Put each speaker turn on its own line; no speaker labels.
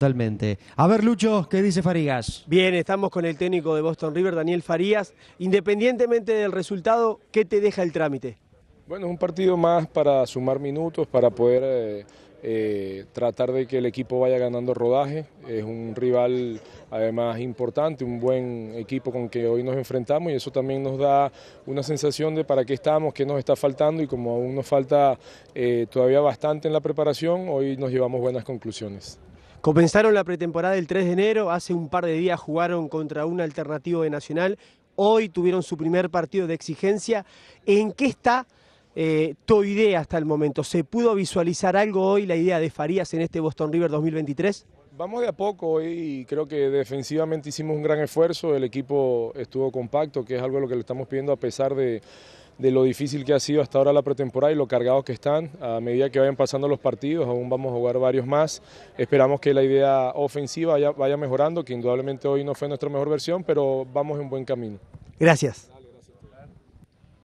Totalmente. A ver, Lucho, ¿qué dice Farías? Bien, estamos con el técnico de Boston River, Daniel Farías. Independientemente del resultado, ¿qué te deja el trámite?
Bueno, es un partido más para sumar minutos, para poder eh, eh, tratar de que el equipo vaya ganando rodaje. Es un rival además importante, un buen equipo con que hoy nos enfrentamos y eso también nos da una sensación de para qué estamos, qué nos está faltando y como aún nos falta eh, todavía bastante en la preparación, hoy nos llevamos buenas conclusiones. Comenzaron la pretemporada el 3 de enero, hace un par de días jugaron contra un alternativo de Nacional,
hoy tuvieron su primer partido de exigencia. ¿En qué está eh, tu idea hasta el momento? ¿Se pudo visualizar algo hoy la idea de Farías en este Boston River 2023?
Vamos de a poco y creo que defensivamente hicimos un gran esfuerzo, el equipo estuvo compacto, que es algo lo que le estamos pidiendo a pesar de, lo difícil que ha sido hasta ahora la pretemporada y lo cargados que están. A medida que vayan pasando los partidos, aún vamos a jugar varios más. Esperamos que la idea ofensiva vaya mejorando, que indudablemente hoy no fue nuestra mejor versión, pero vamos en buen camino.
Gracias.